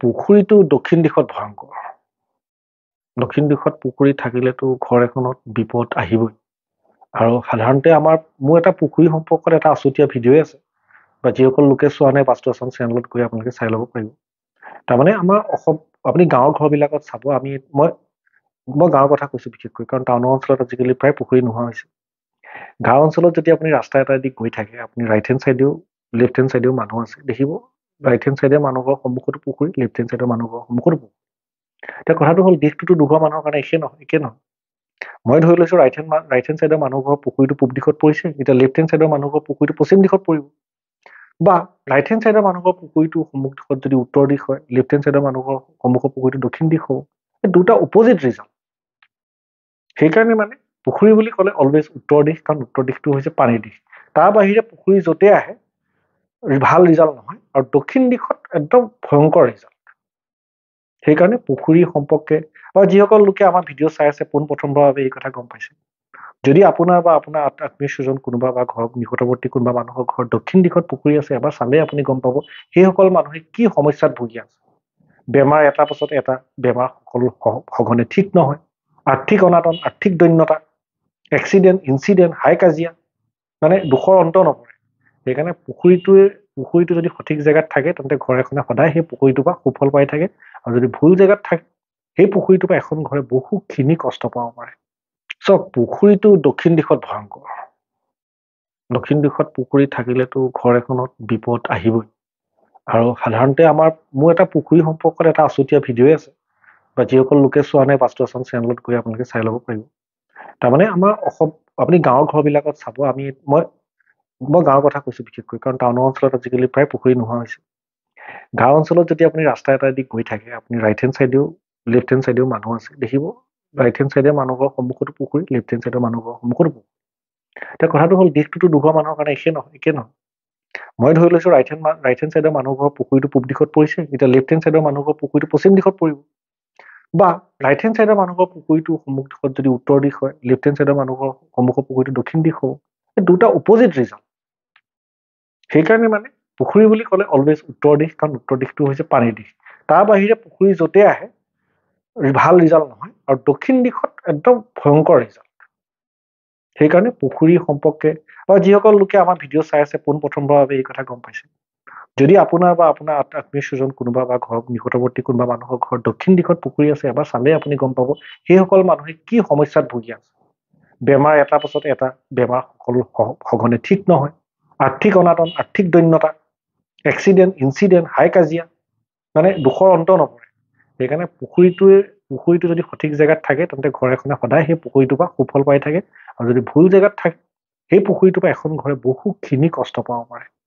পুখুৰীটো দক্ষিণ দিশত ভয়ংকৰ দক্ষিণ দিশত পুখুৰী থাকিলেতো ঘৰ এখনত বিপদ আহিবই আৰু সাধাৰণতে আমাৰ মোৰ এটা পুখুৰী সম্পৰ্কত এটা আচুতীয়া ভিডিঅ'ই আছে বা যিসকল লোকে চোৱা নাই পাষ্টৰচন চেনেলত গৈ আপোনালোকে চাই ল'ব পাৰিব তাৰমানে আমাৰ অসম আপুনি গাঁৱৰ ঘৰবিলাকত চাব আমি মই মই গাঁৱৰ কথা কৈছোঁ বিশেষকৈ কাৰণ টাউনৰ অঞ্চলত আজিকালি প্ৰায় পুখুৰী নোহোৱা হৈছে গাঁও অঞ্চলত যদি আপুনি ৰাস্তা এটা দি গৈ থাকে আপুনি ৰাইট হেণ্ড চাইডেও লেফ্ট হেণ্ড চাইডেও মানুহ আছে দেখিব ৰাইট হেণ্ড চাইডে মানুহৰ সন্মুখতো পুখুৰী লেফট হেণ্ড মানুহ মানুহৰ সন্মুখতো পুখুৰী এতিয়া কথাটো হ'ল দিশটোতো দুঘৰ মানুহৰ কাৰণে একে নহয় একে নহয় মই ধৰি লৈছোঁ ৰাইট হেণ্ড ৰাইট হেণ্ড চাইডৰ মানুহঘৰৰ পুখুৰীটো পূব দিশত পৰিছে এতিয়া লেফ্ট হেণ্ড চাইডৰ মানুহঘৰৰ পুখুৰীটো পশ্চিম দিশত পৰিব বা ৰাইট হেণ্ড চাইডৰ মানুহ মানুহৰ পুখুৰীটো সন্মুখ দিশত যদি উত্তৰ দিশ হয় লেফ্ট হেণ্ড চাইডৰ মানুহৰ সন্মুখৰ পুখুৰীটো দক্ষিণ দিশ হ'ব এই দুটা অপজিট ৰিজন সেইকাৰণে মানে পুখুৰী বুলি ক'লে অলৱেজ উত্তৰ দিশ কাৰণ উত্তৰ দিশটো হৈছে পানীৰ দিশ তাৰ বাহিৰে পুখুৰী য'তে আহে ভাল ৰিজাল্ট নহয় আৰু দক্ষিণ দিশত একদম ভয়ংকৰ ৰিজাল্ট সেইকাৰণে পুখুৰী সম্পৰ্কে বা যিসকল লোকে আমাৰ ভিডিঅ' চাই আছে পোন বাবে এই কথা গম পাইছে যদি আপোনাৰ বা আপোনাৰ আত্মীয় স্বজন কোনোবা বা ঘৰ নিকটৱৰ্তী কোনোবা মানুহৰ ঘৰ দক্ষিণ দিশত পুখুৰী আছে এবাৰ চালেই আপুনি গম পাব সেইসকল মানুহে কি সমস্যাত ভুগি আছে বেমাৰ এটাৰ পাছত এটা বেমাৰ সকলো সঘনে ঠিক নহয় আৰ্থিক অনাটন আৰ্থিক দৈন্যতা এক্সিডেণ্ট ইঞ্চিডেণ্ট হাই কাজিয়া মানে দুখৰ অন্ত নপৰে সেইকাৰণে পুখুৰীটোৱে পুখুৰীটো যদি সঠিক জেগাত থাকে তেন্তে ঘৰ এখনে সদায় সেই পুখুৰীটোৰ পৰা সুফল পাই থাকে আৰু যদি ভুল জেগাত থাকে সেই পুখুৰীটোৰ পৰা এখন ঘৰে বহুখিনি কষ্ট পাব পাৰে চব পুখুৰীটো দক্ষিণ দিশত ভয়ংকৰ দক্ষিণ দিশত পুখুৰী থাকিলেতো ঘৰ এখনত বিপদ আহিবই আৰু সাধাৰণতে আমাৰ মোৰ এটা পুখুৰী সম্পৰ্কত এটা আচুতীয়া ভিডিঅ' আছে বা যিসকল লোকে চোৱা নাই বাস্তু এখন চেনেলত গৈ আপোনালোকে চাই ল'ব পাৰিব তাৰমানে আমাৰ অসম আপুনি গাঁৱৰ ঘৰবিলাকত চাব আমি মই মই গাঁৱৰ কথা কৈছোঁ বিশেষকৈ কাৰণ টাউনৰ অঞ্চলত আজিকালি প্ৰায় পুখুৰী নোহোৱা হৈছে গাঁও অঞ্চলত যদি আপুনি ৰাস্তা এটা দি গৈ থাকে আপুনি ৰাইট হেণ্ড ছাইডেও লেফ্ট হেণ্ড ছাইডেও মানুহ আছে দেখিব ৰাইট হেণ্ড ছাইডে মানুহ ঘৰৰ সন্মুখতো পুখুৰী লেফ্ট হেণ্ড ছাইডৰ মানুহৰ সন্মুখতো পুখুৰী এতিয়া কথাটো হ'ল দিশটোতো নোহোৱা মানুহৰ কাৰণে একে নহয় একে নহয় মই ধৰি লৈছোঁ ৰাইট হেণ্ড ৰাইট হেণ্ড ছাইডৰ মানুহ ঘৰৰ পুখুৰীটো পূব দিশত পৰিছে এতিয়া লেফ্ট হেণ্ড চাইডৰ মানুহ ঘৰৰ পুখুৰীটো পশ্চিম দিশত পৰিব বা ৰাইট হেণ্ড ছাইডৰ মানুহ ঘৰৰ পুখুৰীটো সন্মুখ দিশত যদি উত্তৰ দিশ হয় লেফ্ট হেণ্ড ছাইডৰ মানুহৰ সন্মুখৰ পুখুৰীটো দক্ষিণ দিশ হ'ব দুটা অপজিট ৰিজাল্ট সেইকাৰণে মানে পুখুৰী বুলি ক'লে অলৱেজ উত্তৰ দিশ কাৰণ উত্তৰ দিশটো হৈছে পানীৰ দিশ তাৰ বাহিৰে পুখুৰী য'তে আহে ভাল ৰিজাল্ট নহয় আৰু দক্ষিণ দিশত একদম ভয়ংকৰ ৰিজাল্ট সেইকাৰণে পুখুৰী সম্পৰ্কে বা যিসকল লোকে আমাৰ ভিডিঅ' চাই আছে বাবে এই কথা গম পাইছে যদি আপোনাৰ বা আপোনাৰ আত্মীয় স্বজন কোনোবা বা ঘৰ নিকটৱৰ্তী কোনোবা মানুহৰ ঘৰত দক্ষিণ দিশত পুখুৰী আছে এবাৰ চালেই আপুনি গম পাব সেইসকল মানুহে কি সমস্যাত ভুগি আছে বেমাৰ এটাৰ পাছত এটা বেমাৰ সকলো সঘনে ঠিক নহয় আৰ্থিক অনাটন আৰ্থিক দৈন্যতা এক্সিডেণ্ট ইঞ্চিডেণ্ট হাই কাজিয়া মানে দুখৰ অন্ত নপৰে সেইকাৰণে পুখুৰীটোৱে পুখুৰীটো যদি সঠিক জেগাত থাকে তেন্তে ঘৰ এখনে সদায় সেই পুখুৰীটোৰ পৰা সুফল পাই থাকে আৰু যদি ভুল জেগাত থাকে সেই পুখুৰীটোৰ পৰা এখন ঘৰে বহুখিনি কষ্ট পাব পাৰে